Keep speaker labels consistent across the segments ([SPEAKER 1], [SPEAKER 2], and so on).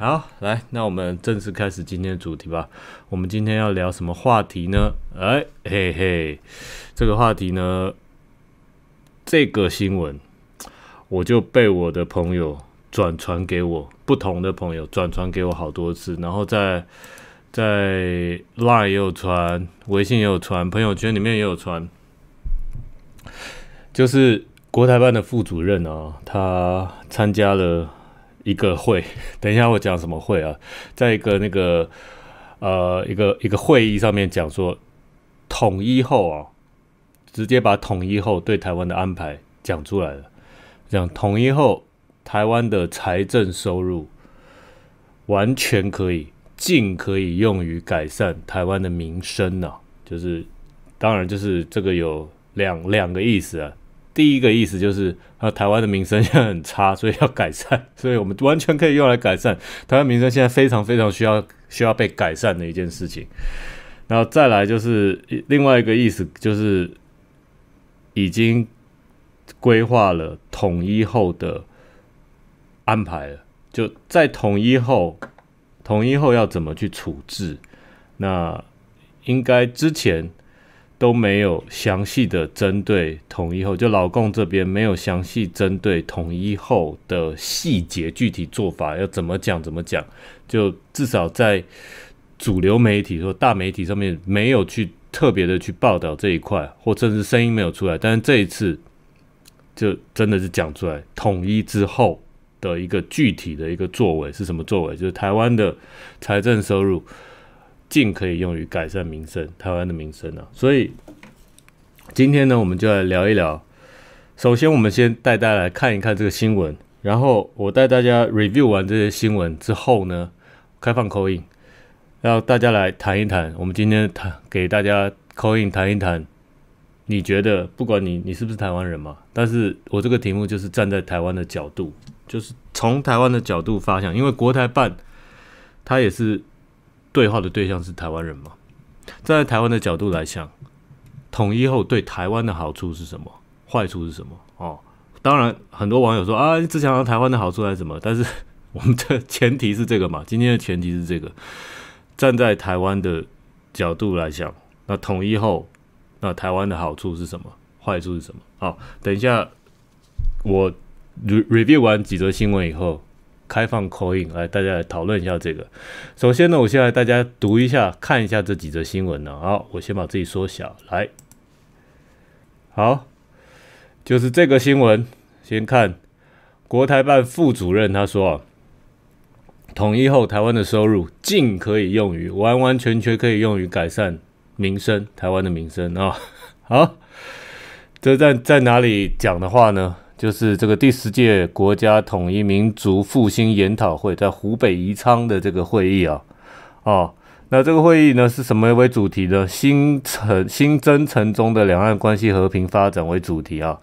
[SPEAKER 1] 好，来，那我们正式开始今天的主题吧。我们今天要聊什么话题呢？哎，嘿嘿，这个话题呢，这个新闻我就被我的朋友转传给我，不同的朋友转传给我好多次，然后在在 Line 也有传，微信也有传，朋友圈里面也有传。就是国台办的副主任啊，他参加了。一个会，等一下我讲什么会啊？在一个那个呃，一个一个会议上面讲说，统一后啊，直接把统一后对台湾的安排讲出来了。讲统一后，台湾的财政收入完全可以尽可以用于改善台湾的民生呢。就是当然，就是这个有两两个意思啊。第一个意思就是，呃，台湾的民生现在很差，所以要改善，所以我们完全可以用来改善台湾民生，现在非常非常需要需要被改善的一件事情。然后再来就是另外一个意思，就是已经规划了统一后的安排了，就在统一后，统一后要怎么去处置？那应该之前。都没有详细的针对统一后，就老共这边没有详细针对统一后的细节、具体做法要怎么讲怎么讲。就至少在主流媒体、或大媒体上面没有去特别的去报道这一块，或甚至声音没有出来。但是这一次，就真的是讲出来统一之后的一个具体的一个作为是什么作为，就是台湾的财政收入。尽可以用于改善民生，台湾的民生啊。所以今天呢，我们就来聊一聊。首先，我们先带大家来看一看这个新闻，然后我带大家 review 完这些新闻之后呢，开放 coin，让大家来谈一谈。我们今天谈给大家 coin 谈一谈，你觉得，不管你你是不是台湾人嘛，但是我这个题目就是站在台湾的角度，就是从台湾的角度发想，因为国台办他也是。对话的对象是台湾人吗？站在台湾的角度来想，统一后对台湾的好处是什么？坏处是什么？哦，当然，很多网友说啊，只想到台湾的好处还是什么？但是 我们的前提是这个嘛，今天的前提是这个，站在台湾的角度来想，那统一后那台湾的好处是什么？坏处是什么？好，等一下我 review 完几则新闻以后。开放 Coin，来大家来讨论一下这个。首先呢，我先来大家读一下，看一下这几则新闻呢。好，我先把自己缩小来。好，就是这个新闻，先看国台办副主任他说啊，统一后台湾的收入尽可以用于，完完全全可以用于改善民生，台湾的民生啊。好，这在在哪里讲的话呢？就是这个第十届国家统一民族复兴研讨会在湖北宜昌的这个会议啊，哦，那这个会议呢是什么为主题呢？新城新征程中的两岸关系和平发展为主题啊。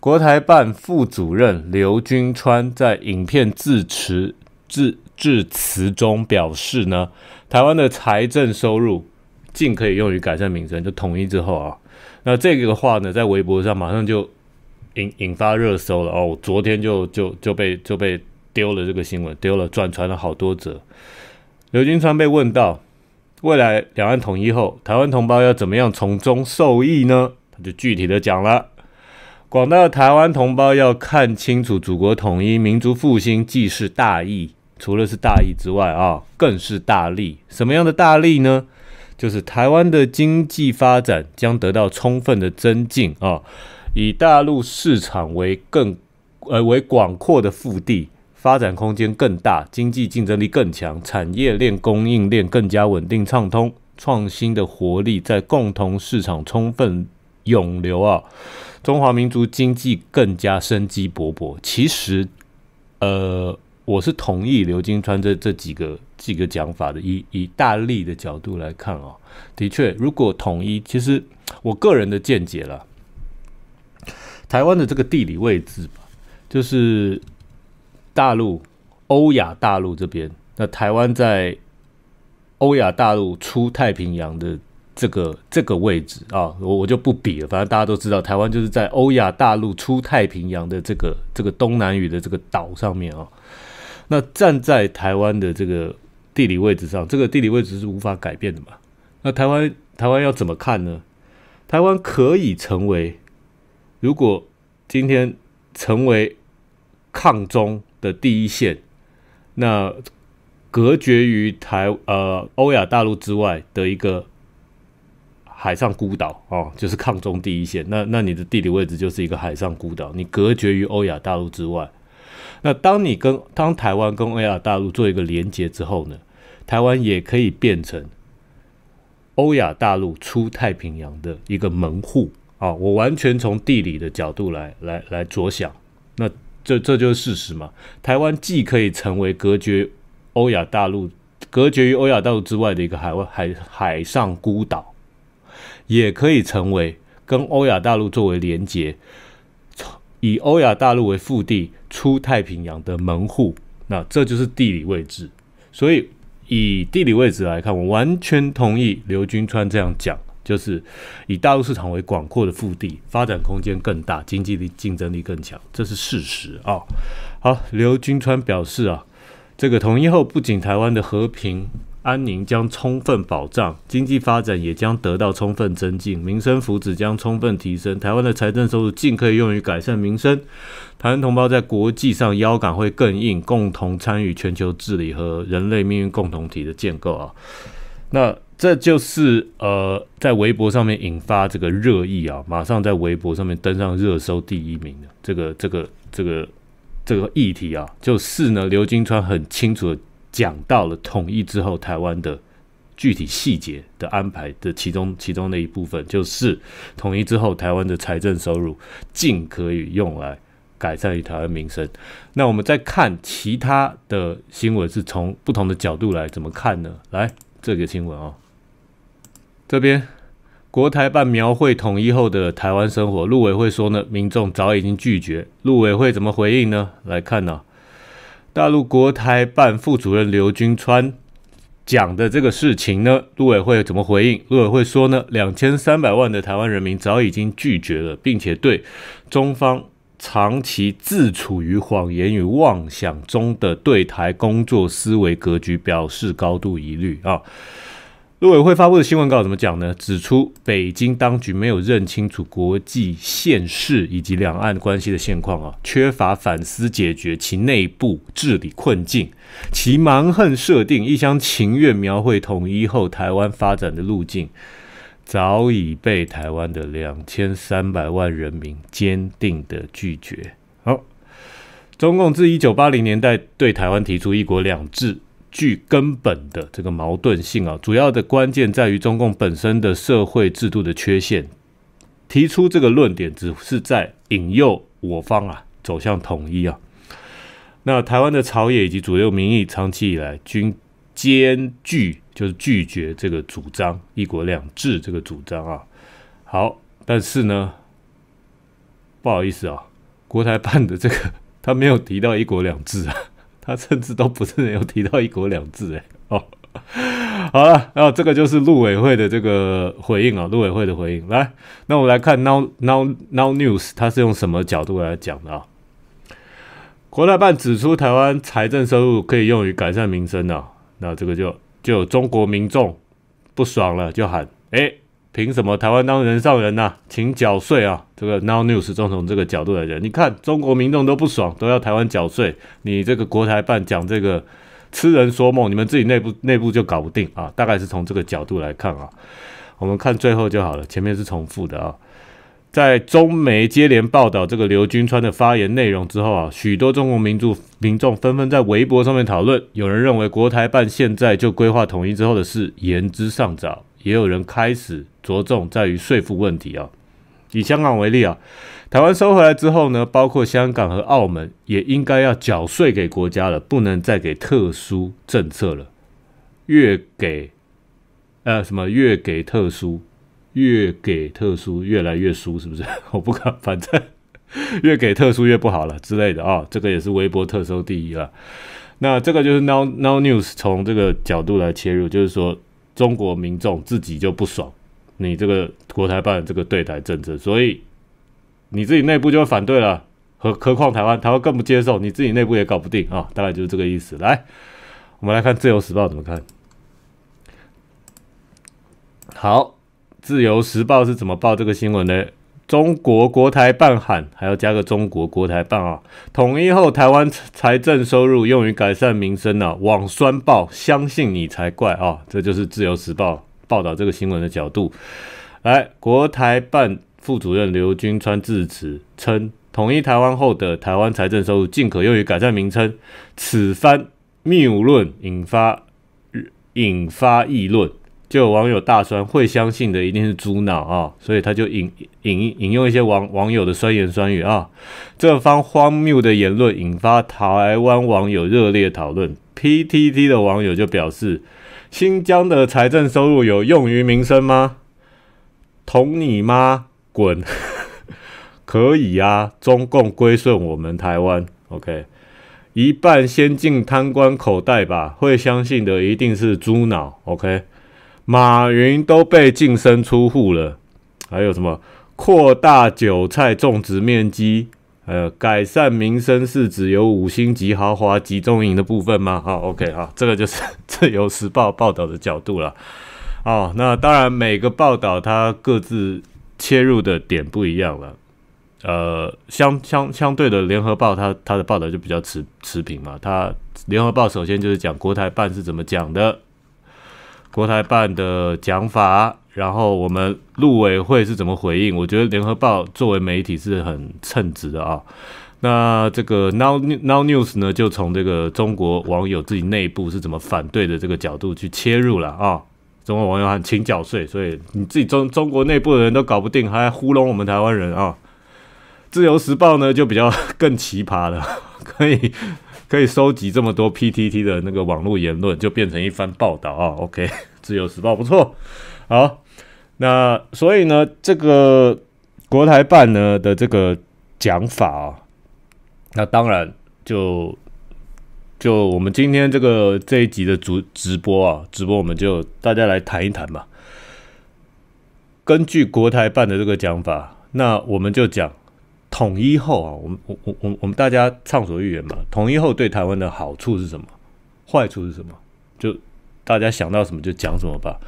[SPEAKER 1] 国台办副主任刘军川在影片致辞致致辞中表示呢，台湾的财政收入尽可以用于改善民生，就统一之后啊，那这个的话呢，在微博上马上就。引引发热搜了哦，昨天就就就被就被丢了这个新闻，丢了转传了好多则。刘金川被问到未来两岸统一后，台湾同胞要怎么样从中受益呢？他就具体的讲了：，广大台湾同胞要看清楚，祖国统一、民族复兴既是大义，除了是大义之外啊，更是大利。什么样的大利呢？就是台湾的经济发展将得到充分的增进啊。以大陆市场为更，呃为广阔的腹地，发展空间更大，经济竞争力更强，产业链供应链更加稳定畅通，创新的活力在共同市场充分涌流啊！中华民族经济更加生机勃勃。其实，呃，我是同意刘金川这这几个几个讲法的。以以大陆的角度来看啊，的确，如果统一，其实我个人的见解了。台湾的这个地理位置吧，就是大陆欧亚大陆这边，那台湾在欧亚大陆出太平洋的这个这个位置啊，我我就不比了，反正大家都知道，台湾就是在欧亚大陆出太平洋的这个这个东南隅的这个岛上面啊。那站在台湾的这个地理位置上，这个地理位置是无法改变的嘛？那台湾台湾要怎么看呢？台湾可以成为。如果今天成为抗中的第一线，那隔绝于台呃欧亚大陆之外的一个海上孤岛哦，就是抗中第一线。那那你的地理位置就是一个海上孤岛，你隔绝于欧亚大陆之外。那当你跟当台湾跟欧亚大陆做一个连接之后呢，台湾也可以变成欧亚大陆出太平洋的一个门户。啊，我完全从地理的角度来来来着想，那这这就是事实嘛？台湾既可以成为隔绝欧亚大陆、隔绝于欧亚大陆之外的一个海外海海上孤岛，也可以成为跟欧亚大陆作为连接，以欧亚大陆为腹地出太平洋的门户。那这就是地理位置。所以以地理位置来看，我完全同意刘军川这样讲。就是以大陆市场为广阔的腹地，发展空间更大，经济力竞争力更强，这是事实啊。好，刘军川表示啊，这个统一后，不仅台湾的和平安宁将充分保障，经济发展也将得到充分增进，民生福祉将充分提升，台湾的财政收入尽可以用于改善民生，台湾同胞在国际上腰杆会更硬，共同参与全球治理和人类命运共同体的建构啊。那。这就是呃，在微博上面引发这个热议啊，马上在微博上面登上热搜第一名的这个这个这个这个议题啊，就是呢，刘金川很清楚的讲到了统一之后台湾的具体细节的安排的其中其中的一部分，就是统一之后台湾的财政收入尽可以用来改善于台湾民生。那我们再看其他的新闻是从不同的角度来怎么看呢？来这个新闻啊。这边国台办描绘统一后的台湾生活，陆委会说呢，民众早已经拒绝。陆委会怎么回应呢？来看呢，大陆国台办副主任刘军川讲的这个事情呢，陆委会怎么回应？陆委会说呢，两千三百万的台湾人民早已经拒绝了，并且对中方长期自处于谎言与妄想中的对台工作思维格局表示高度疑虑啊。陆委会发布的新闻稿怎么讲呢？指出北京当局没有认清楚国际现势以及两岸关系的现况啊，缺乏反思，解决其内部治理困境，其蛮横设定、一厢情愿描绘统一后台湾发展的路径，早已被台湾的两千三百万人民坚定的拒绝。好，中共自一九八零年代对台湾提出“一国两制”。具根本的这个矛盾性啊，主要的关键在于中共本身的社会制度的缺陷。提出这个论点只是在引诱我方啊走向统一啊。那台湾的朝野以及主流民意长期以来均坚拒，就是拒绝这个主张“一国两制”这个主张啊。好，但是呢，不好意思啊，国台办的这个他没有提到“一国两制”啊。他甚至都不是有提到一国两制，哎，哦，好了，那这个就是陆委会的这个回应啊，陆委会的回应。来，那我们来看 now now now news，它是用什么角度来讲的啊？国台办指出，台湾财政收入可以用于改善民生呢，那这个就就中国民众不爽了，就喊哎。凭什么台湾当人上人啊？请缴税啊！这个 Now News 正从这个角度来讲，你看中国民众都不爽，都要台湾缴税。你这个国台办讲这个痴人说梦，你们自己内部内部就搞不定啊！大概是从这个角度来看啊。我们看最后就好了，前面是重复的啊。在中媒接连报道这个刘军川的发言内容之后啊，许多中国民族民众纷纷在微博上面讨论，有人认为国台办现在就规划统一之后的事，言之尚早。也有人开始着重在于税负问题啊，以香港为例啊，台湾收回来之后呢，包括香港和澳门也应该要缴税给国家了，不能再给特殊政策了，越给，呃什么越给特殊，越给特殊，越来越输是不是？我不敢，反正 越给特殊越不好了之类的啊，这个也是微博特搜第一了。那这个就是 now now news，从这个角度来切入，就是说。中国民众自己就不爽你这个国台办这个对台政策，所以你自己内部就会反对了，和何况台湾，台湾更不接受，你自己内部也搞不定啊，大概就是这个意思。来，我们来看《自由时报》怎么看。好，《自由时报》是怎么报这个新闻的？中国国台办喊还要加个中国国台办啊，统一后台湾财政收入用于改善民生啊，网酸报相信你才怪啊！这就是自由时报报道这个新闻的角度。来，国台办副主任刘军川致辞称，统一台湾后的台湾财政收入尽可用于改善民生。此番谬论引发引发议论。就有网友大酸，会相信的一定是猪脑啊！所以他就引引引用一些网网友的酸言酸语啊。这方荒谬的言论引发台湾网友热烈讨论。PTT 的网友就表示：新疆的财政收入有用于民生吗？同你妈滚！可以啊，中共归顺我们台湾，OK？一半先进贪官口袋吧。会相信的一定是猪脑，OK？马云都被净身出户了，还有什么扩大韭菜种植面积，呃，改善民生是指有五星级豪华集中营的部分吗？好 o k 好，这个就是 自由时报报道的角度了。哦，那当然每个报道它各自切入的点不一样了。呃，相相相对的，联合报它它的报道就比较持持平嘛。它联合报首先就是讲国台办是怎么讲的。国台办的讲法，然后我们陆委会是怎么回应？我觉得联合报作为媒体是很称职的啊。那这个 now now news 呢，就从这个中国网友自己内部是怎么反对的这个角度去切入了啊。中国网友很请缴税，所以你自己中中国内部的人都搞不定，还糊弄我们台湾人啊？自由时报呢，就比较 更奇葩了，可以。可以收集这么多 PTT 的那个网络言论，就变成一番报道啊。OK，自由时报不错。好，那所以呢，这个国台办呢的这个讲法啊，那当然就就我们今天这个这一集的直直播啊，直播我们就大家来谈一谈吧。根据国台办的这个讲法，那我们就讲。统一后啊，我们我我我我们大家畅所欲言嘛。统一后对台湾的好处是什么？坏处是什么？就大家想到什么就讲什么吧。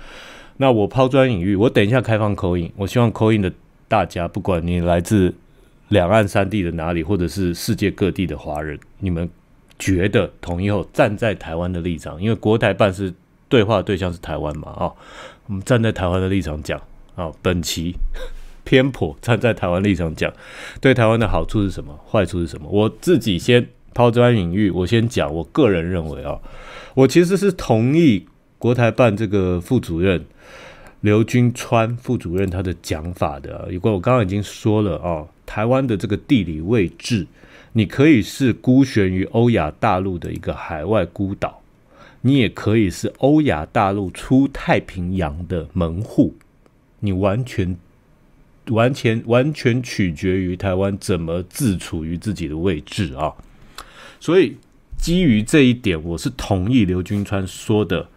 [SPEAKER 1] 那我抛砖引玉，我等一下开放口音。我希望口音的大家，不管你来自两岸三地的哪里，或者是世界各地的华人，你们觉得统一后站在台湾的立场，因为国台办是对话对象是台湾嘛啊，我们站在台湾的立场讲啊，本期。偏颇站在台湾立场讲，对台湾的好处是什么？坏处是什么？我自己先抛砖引玉，我先讲我个人认为啊，我其实是同意国台办这个副主任刘军川副主任他的讲法的。有关我刚刚已经说了啊，台湾的这个地理位置，你可以是孤悬于欧亚大陆的一个海外孤岛，你也可以是欧亚大陆出太平洋的门户，你完全。完全完全取决于台湾怎么自处于自己的位置啊！所以基于这一点，我是同意刘军川说的，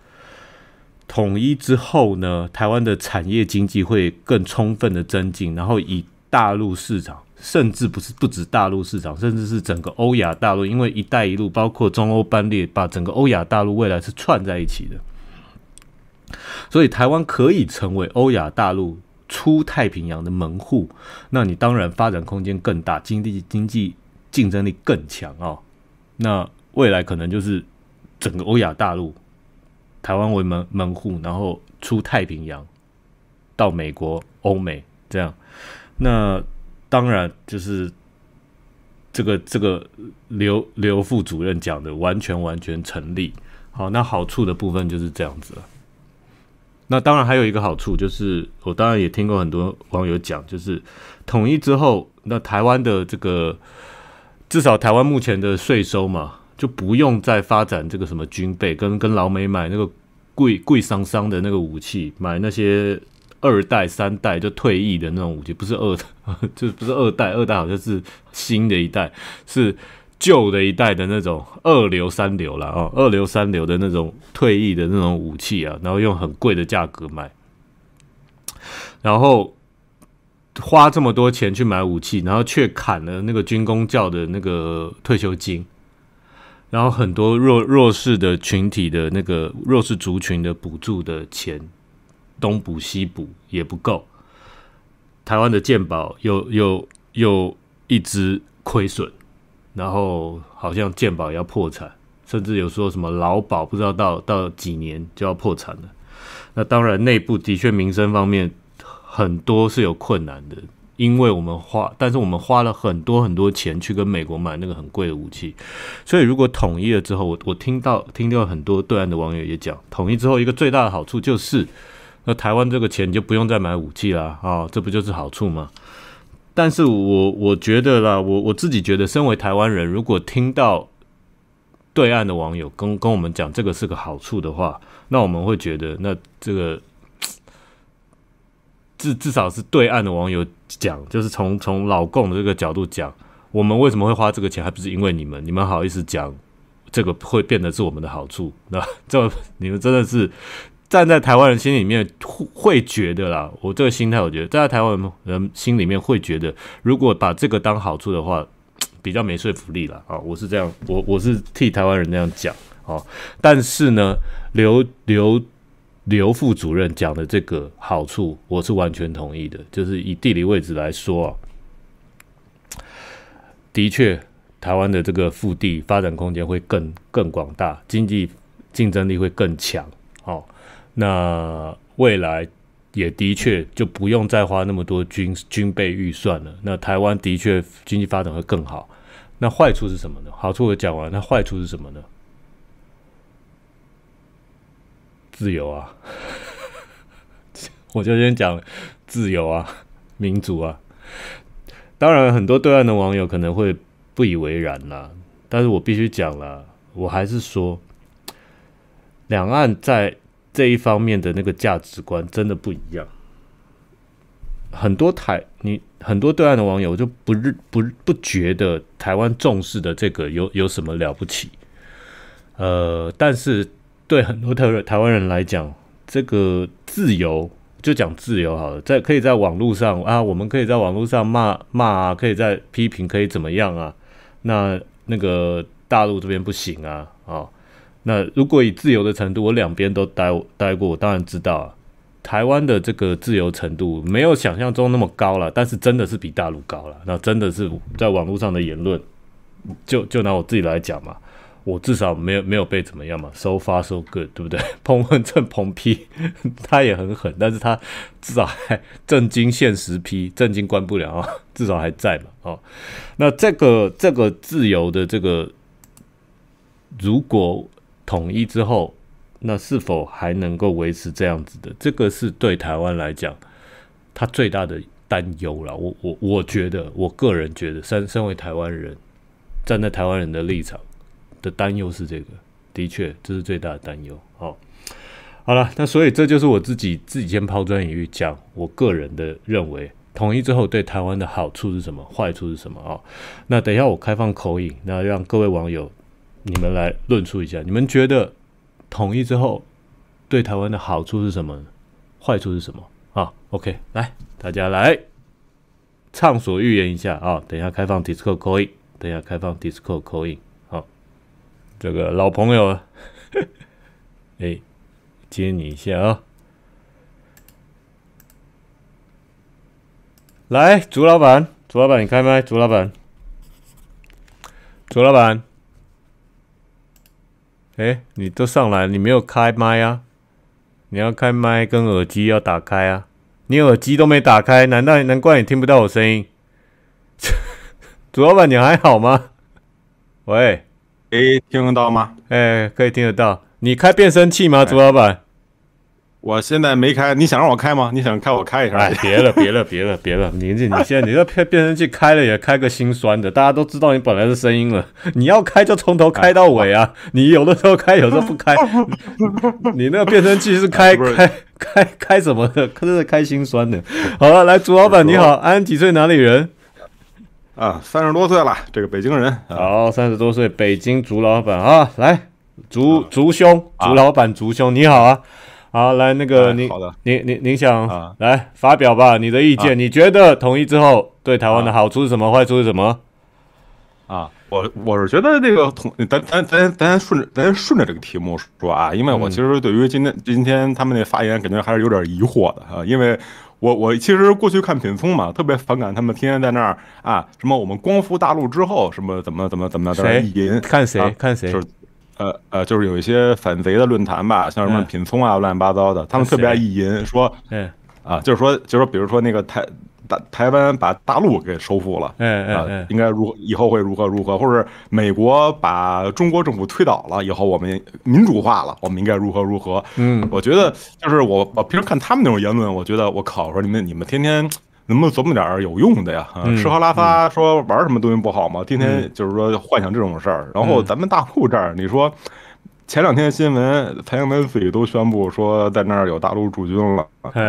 [SPEAKER 1] 统一之后呢，台湾的产业经济会更充分的增进，然后以大陆市场，甚至不是不止大陆市场，甚至是整个欧亚大陆，因为一带一路包括中欧班列，把整个欧亚大陆未来是串在一起的，所以台湾可以成为欧亚大陆。出太平洋的门户，那你当然发展空间更大，经济经济竞争力更强啊。那未来可能就是整个欧亚大陆，台湾为门门户，然后出太平洋到美国、欧美这样。那当然就是这个这个刘刘副主任讲的完全完全成立。好，那好处的部分就是这样子了。那当然还有一个好处，就是我当然也听过很多网友讲，就是统一之后，那台湾的这个至少台湾目前的税收嘛，就不用再发展这个什么军备，跟跟老美买那个贵贵桑桑的那个武器，买那些二代三代就退役的那种武器，不是二，就不是二代，二代好像是新的一代是。旧的一代的那种二流三流了啊，二流三流的那种退役的那种武器啊，然后用很贵的价格买，然后花这么多钱去买武器，然后却砍了那个军工教的那个退休金，然后很多弱弱势的群体的那个弱势族群的补助的钱东补西补也不够，台湾的健保又又又一直亏损。然后好像健保要破产，甚至有说什么劳保不知道到到几年就要破产了。那当然，内部的确民生方面很多是有困难的，因为我们花，但是我们花了很多很多钱去跟美国买那个很贵的武器。所以如果统一了之后，我我听到听到很多对岸的网友也讲，统一之后一个最大的好处就是，那台湾这个钱就不用再买武器啦啊，这不就是好处吗？但是我我觉得啦，我我自己觉得，身为台湾人，如果听到对岸的网友跟跟我们讲这个是个好处的话，那我们会觉得，那这个至至少是对岸的网友讲，就是从从老共的这个角度讲，我们为什么会花这个钱，还不是因为你们？你们好意思讲这个会变得是我们的好处？那这你们真的是。站在台湾人心里面会觉得啦，我这个心态，我觉得站在台湾人心里面会觉得，如果把这个当好处的话，比较没说服力了啊！我是这样，我我是替台湾人那样讲啊。但是呢，刘刘刘副主任讲的这个好处，我是完全同意的。就是以地理位置来说啊，的确，台湾的这个腹地发展空间会更更广大，经济竞争力会更强哦，那未来也的确就不用再花那么多军军备预算了。那台湾的确经济发展会更好。那坏处是什么呢？好处我讲完，那坏处是什么呢？自由啊，我就先讲自由啊，民主啊。当然，很多对岸的网友可能会不以为然啦。但是我必须讲了，我还是说，两岸在。这一方面的那个价值观真的不一样，很多台你很多对岸的网友就不不不觉得台湾重视的这个有有什么了不起，呃，但是对很多台台湾人来讲，这个自由就讲自由好了，在可以在网络上啊，我们可以在网络上骂骂，啊，可以在批评，可以怎么样啊？那那个大陆这边不行啊，啊。那如果以自由的程度，我两边都待待过，我当然知道，台湾的这个自由程度没有想象中那么高了，但是真的是比大陆高了。那真的是在网络上的言论，就就拿我自己来讲嘛，我至少没有没有被怎么样嘛，收发收 d 对不对？彭文正彭批，他也很狠，但是他至少还正经现实批，正经关不了啊，至少还在嘛哦，那这个这个自由的这个，如果。统一之后，那是否还能够维持这样子的？这个是对台湾来讲，他最大的担忧了。我我我觉得，我个人觉得，身身为台湾人，站在台湾人的立场的担忧是这个，的确这是最大的担忧。好，好了，那所以这就是我自己自己先抛砖引玉讲，我个人的认为，统一之后对台湾的好处是什么，坏处是什么啊？那等一下我开放口音，那让各位网友。你们来论述一下，你们觉得统一之后对台湾的好处是什么？坏处是什么？啊？OK，来，大家来畅所欲言一下啊！等一下开放 Discord 口音，等一下开放 Discord 口音。好，这个老朋友，哎，接你一下啊！来，朱老板，朱老板，你开麦，朱老板，朱老板。哎，你都上来，你没有开麦啊？你要开麦跟耳机要打开啊！你耳机都没打开，难道难怪你听不到我声音？主老板你还好吗？喂，哎，听得到吗？哎，可以听得到。你开变声器吗，朱老板？我现在没开，你想让我开吗？你想开我开一下。哎，别了，别了，别了，别了！你这，你现在你这变变声器开了也开个心酸的，大家都知道你本来的声音了。你要开就从头开到尾啊！你有的时候开，有的时候不开。你那个变声器是开 开开开什么的？可是开心酸的。好了，来，竹老板你好，安几岁？哪里人？啊，三十多岁了，这个北京人。好，三十多岁，北京竹老板啊，来，竹竹兄，竹老板，竹兄你好啊。好，来那个你你你你想啊、来发表吧，你的意见，你觉得统一之后对台湾的好处
[SPEAKER 2] 是什么，坏处是什么？啊，我我是觉得这个统，咱咱咱咱顺着咱顺着这个题目说啊，因为我其实对于今天今天他们那发言感觉还是有点疑惑的啊，因为我我其实过去看品聪嘛，特别反感他们天天在那儿啊什么我们光复大陆之后什么怎么怎么怎么的，看谁看谁。呃呃，就是有一些反贼的论坛吧，像什么品聪啊，乱七八糟的，他们特别爱意淫，说，嗯，啊，就是说，就是说，比如说那个台台台湾把大陆给收复了，哎哎，应该如何，以后会如何如何，或者美国把中国政府推倒了以后，我们民主化了，我们应该如何如何？嗯，我觉得就是我我平时看他们那种言论，我觉得我靠，我说你们你们天天。能不能琢磨点儿有用的呀？吃喝拉撒，说玩什么东西不好吗？天天就是说幻想这种事儿。然后咱们大陆这儿，你说前两天新闻，台湾媒体都宣布说在那儿有大陆驻军了。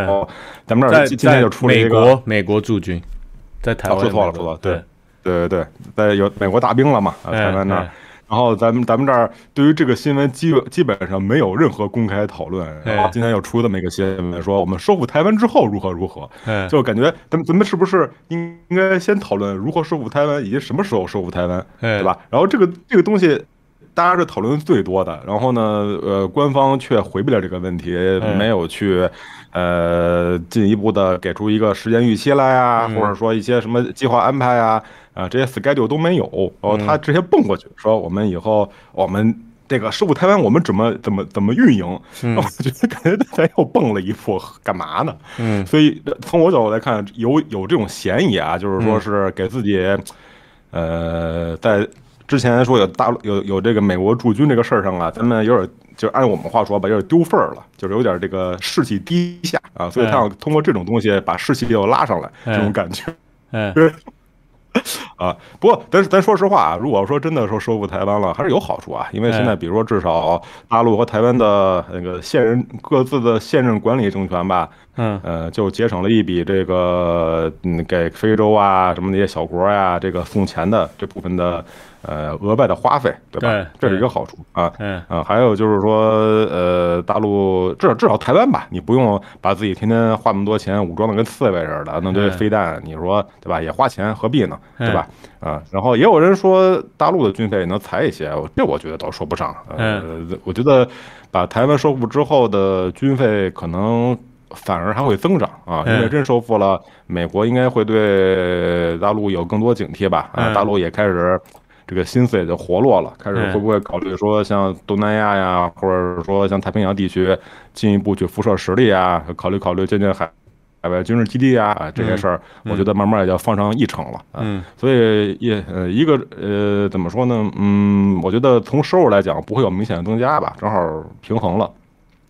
[SPEAKER 2] 后咱们这儿今天就出了一个美国驻军，在台湾。说错了，说错了，对，对对对，在有美国大兵了嘛？台湾那儿。然后咱们咱们这儿对于这个新闻基本基本上没有任何公开讨论，然后今天又出这么一个新闻，说我们收复台湾之后如何如何，就感觉咱们咱们是不是应应该先讨论如何收复台湾以及什么时候收复台湾，对吧？然后这个这个东西。大家是讨论最多的，然后呢，呃，官方却回避了这个问题，没有去，呃，进一步的给出一个时间预期来啊，或者说一些什么计划安排啊，啊，这些 schedule 都没有，然后他直接蹦过去说：“我们以后我们这个收复台湾，我们怎么怎么怎么运营？”我觉得感觉大家又蹦了一副干嘛呢？嗯，所以从我角度来看，有有这种嫌疑啊，就是说是给自己，呃，在。之前说有大陆有有这个美国驻军这个事儿上啊，咱们有点就按我们话说吧，有点丢份儿了，就是有点这个士气低下啊，所以他想通过这种东西把士气又拉上来，这种感觉，嗯，对，啊，不过咱咱说实话啊，如果说真的说收复台湾了，还是有好处啊，因为现在比如说至少大陆和台湾的那个现任各自的现任管理政权吧，嗯，呃，就节省了一笔这个嗯给非洲啊什么那些小国呀这个送钱的这部分的。呃，额外的花费，对吧？这是一个好处啊。嗯啊，还有就是说，呃，大陆至少至少台湾吧，你不用把自己天天花那么多钱武装的跟刺猬似的，弄堆飞弹，你说对吧？也花钱，何必呢？对吧？啊，然后也有人说大陆的军费能裁一些，这我觉得倒说不上。嗯，我觉得把台湾收复之后的军费可能反而还会增长啊，因为真收复了，美国应该会对大陆有更多警惕吧？啊，大陆也开始。这个心思也就活络了，开始会不会考虑说像东南亚呀，或者说像太平洋地区进一步去辐射实力啊？考虑考虑建建海海外军事基地啊，这些事儿，我觉得慢慢也就放上议程了嗯，所以，也呃，一个呃，怎么说呢？嗯，我觉得从收入来讲，不会有明显的增加吧，正好平衡了。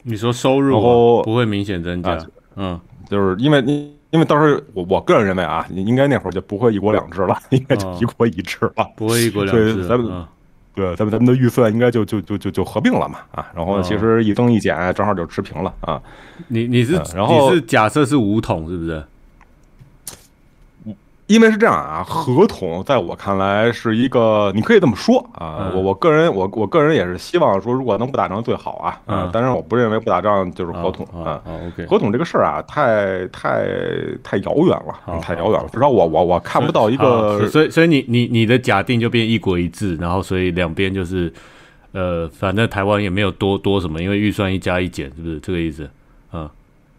[SPEAKER 2] 你说收入不会明显增加？嗯，就是因为你。因为到时候我我个人认为啊，应该那会儿就不会一国两制了，应该就一国一制了。不会一国两制，咱们对咱们咱们的预算应该就就就就就合并了嘛啊，然后其实一增一减正好就持平了啊。
[SPEAKER 1] 你你是你是
[SPEAKER 2] 假设是五统是不是？因为是这样啊，合同在我看来是一个，你可以这么说啊。我我个人我我个人也是希望说，如果能不打仗最好啊。嗯。当然，我不认为不打仗就是合同啊。OK。合同这个事儿啊，太太太遥远了，太遥远了。不知道我我我看不到一个。所
[SPEAKER 1] 以所以你你你的假定就变一国一制，然后所以两边就是呃，反正台湾也没有多多什么，因为预算一加一减，是不是这个意思？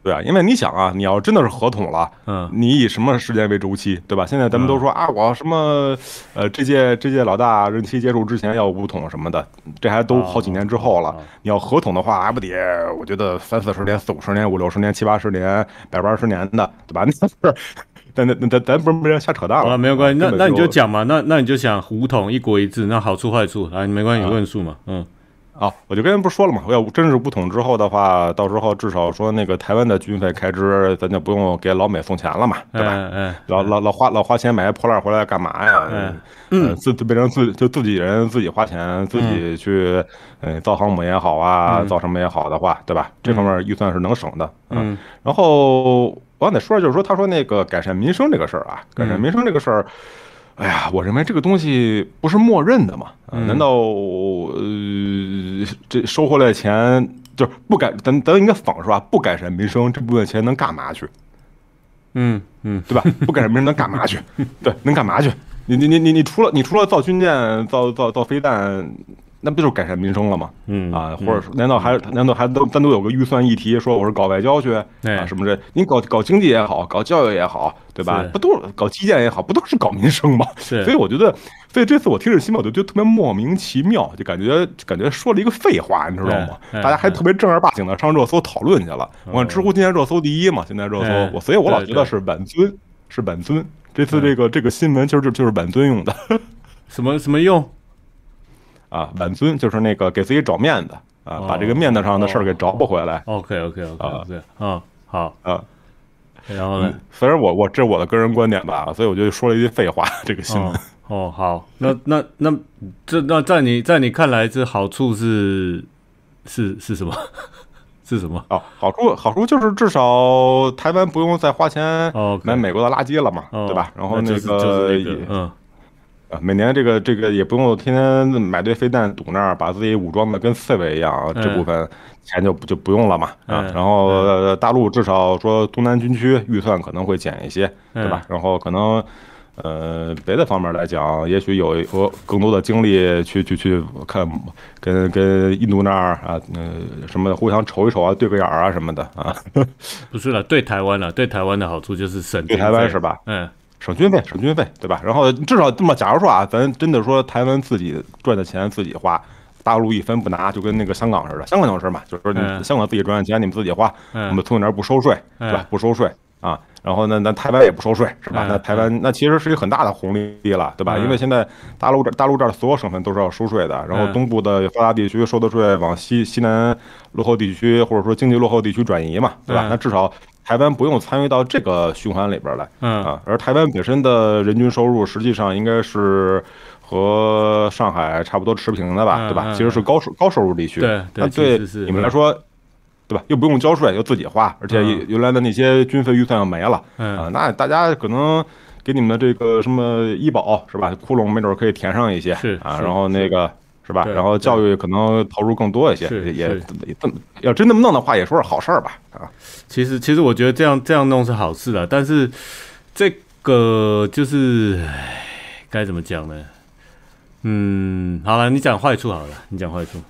[SPEAKER 1] 对啊，
[SPEAKER 2] 因为你想啊，你要真的是合统了，嗯，你以什么时间为周期，对吧？现在咱们都说啊，我什么，呃，这届这届老大任期结束之前要五统什么的，这还都好几年之后了。你要合统的话，还、不得，我觉得三四十年、四五十年、五六十年、七八十年、百八十年的，对吧？那不是，那那那咱咱不是不要瞎扯淡了啊？没有关系，那那你就讲嘛，那那你就想五统一国一制，那好处坏处啊，没关系，论述嘛，嗯。哦，我就跟人不说了嘛，要真是不统之后的话，到时候至少说那个台湾的军费开支，咱就不用给老美送钱了嘛，对吧？嗯，老老老花老花钱买破烂回来干嘛呀？嗯嗯，自变成自就自己人自己花钱自己去，嗯，造航母也好啊，造什么也好的话，对吧？这方面预算是能省的。嗯，然后我刚才说就是说他说那个改善民生这个事儿啊，改善民生这个事儿，哎呀，我认为这个东西不是默认的嘛，难道呃？这收回来的钱就是不改，咱咱应该仿是吧？不改善民生，这部分钱能干嘛去？嗯嗯，对吧？不改善民生能干嘛去？对，能干嘛去？你你你你，你除了你除了造军舰、造造造飞弹。那不就是改善民生了吗？嗯啊，或者说，难道还难道还都单独有个预算议题？说我是搞外交去啊什么这？你搞搞经济也好，搞教育也好，对吧？不都是搞基建也好，不都是搞民生吗？所以我觉得，所以这次我听着新闻，我就就特别莫名其妙，就感觉感觉说了一个废话，你知道吗？大家还特别正儿八经的上热搜讨论去了。我看知乎今天热搜第一嘛，现在热搜我，所以我老觉得是晚尊，是晚尊。这次这个这个新闻，其实就就是晚尊用的，什么什么用？啊，挽尊就是那个给自己找面子啊，把这个面子上的事儿给找不回来。
[SPEAKER 1] OK，OK，OK，对，
[SPEAKER 2] 嗯，好啊，然后呢？虽然我我这是我的个人观点吧，所以我就说了一句废话。这个新闻哦，好，
[SPEAKER 1] 那那那这那在你在你看来这好处是是是什么？是什么？哦，
[SPEAKER 2] 好处好处就是至少台湾不用再花钱买美国的垃圾了嘛，对吧？然后那个，嗯。每年这个这个也不用天天买堆飞弹堵那儿，把自己武装的跟刺猬一样，这部分钱就就不用了嘛。啊。然后大陆至少说东南军区预算可能会减一些，对吧？然后可能，呃，别的方面来讲，也许有一更多的精力去去去看跟跟印度那儿啊，嗯，什么互相瞅一瞅啊，对个眼儿啊什么的啊。不
[SPEAKER 1] 是了，对台湾了，对台湾的好处就是省。对台湾是吧？嗯。
[SPEAKER 2] 省军费，省军费，对吧？然后至少这么，假如说啊，咱真的说台湾自己赚的钱自己花，大陆一分不拿，就跟那个香港似的，香港就是嘛，就是说香港自己赚的钱你们自己花，我们从你那不收税，对吧？不收税啊，然后呢，那台湾也不收税，是吧？那台湾那其实是一个很大的红利了，对吧？因为现在大陆这大陆这儿所有省份都是要收税的，然后东部的发达地区收的税往西西南落后地区或者说经济落后地区转移嘛，对吧？那至少。台湾不用参与到这个循环里边来，嗯，而台湾本身的人均收入实际上应该是和上海差不多持平的吧，对吧？其实是高收高收入地区，对，对你们来说，对吧？又不用交税，又自己花，而且原来的那些军费预算要没了，嗯，啊，那大家可能给你们的这个什么医保是吧，窟窿没准可以填上一些，是啊，然后那个。是吧？然后教育可能投入更多一些，也也这么要真那么弄的话，也说是好事儿吧？啊，其实其实我觉得这样这样弄是好事的，但是这个就是
[SPEAKER 1] 该怎么讲呢？嗯，好了，你讲坏处好了，你讲坏处。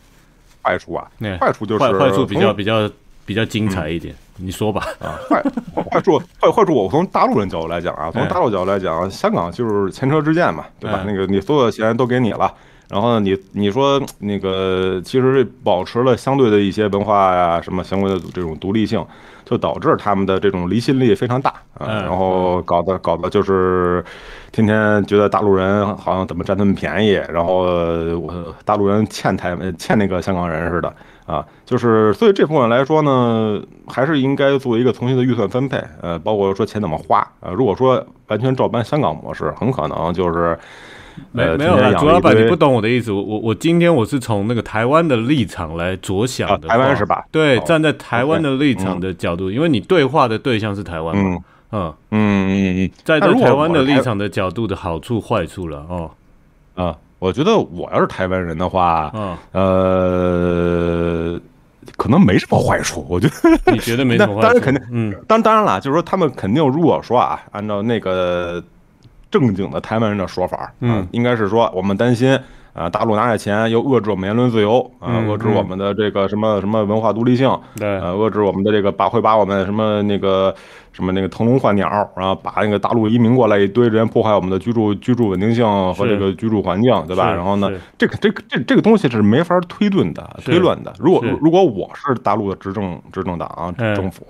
[SPEAKER 1] 坏处啊，坏处就是坏坏处比较比较比较精彩一点，你说吧啊。坏
[SPEAKER 2] 坏处坏坏处，我从大陆人角度来讲啊，从大陆角度来讲，香港就是前车之鉴嘛，对吧？那个你所有的钱都给你了。然后呢，你你说那个其实保持了相对的一些文化呀什么相关的这种独立性，就导致他们的这种离心力非常大啊。然后搞得搞得就是天天觉得大陆人好像怎么占他们便宜，然后我大陆人欠台欠那个香港人似的啊。就是所以这部分来说呢，还是应该做一个重新的预算分配，呃，包括说钱怎么花。呃，如果说完全照搬香港模式，很可能就是。没没有了，朱老板，你不懂我的意思。我我我今天我是从那个台湾的
[SPEAKER 1] 立场来着想的，台湾是吧？对，站在台湾的立场的角度，因为你对话的对象是台湾嘛，嗯嗯嗯嗯，在台湾的立场的角度的好处
[SPEAKER 2] 坏处了哦啊，我觉得我要是台湾人的话，呃，可能没什么坏处。我觉得你觉得没什么 处，当然肯定，嗯，当当然了，就是说他们肯定如果说啊，按照那个。正经的台湾人的说法，嗯，应该是说我们担心，啊，大陆拿着钱，又遏制我们言论自由，啊，遏制我们的这个什么什么文化独立性，对，呃，遏制我们的这个把会把我们什么那个什么那个腾笼换鸟，然后把那个大陆移民过来一堆人破坏我们的居住居住稳定性和这个居住环境，对吧？然后呢，这个这这这个东西是没法推论的，推论的。如果如果我是大陆的执政执政党政府，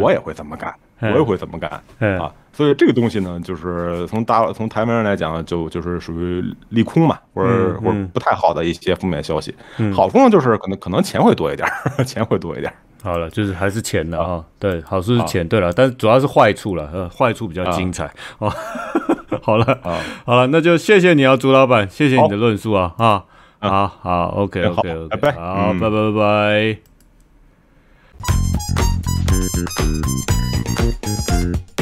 [SPEAKER 2] 我也会这么干。我也会怎么干啊？所以这个东西呢，就是从大从台面上来讲，就就是属于利空嘛，或者或者不太好的一些负面消息。好处呢，就是可能可能钱会多一点，钱会多一点。好了，就是还是钱的啊。对，好处是钱。
[SPEAKER 1] 对了，但主要是坏处了，坏处比较精彩啊。好了，好了，那就谢谢你啊，朱老板，谢谢你的论述啊啊好好 o k OK，拜拜，好，拜拜拜拜。Thank you.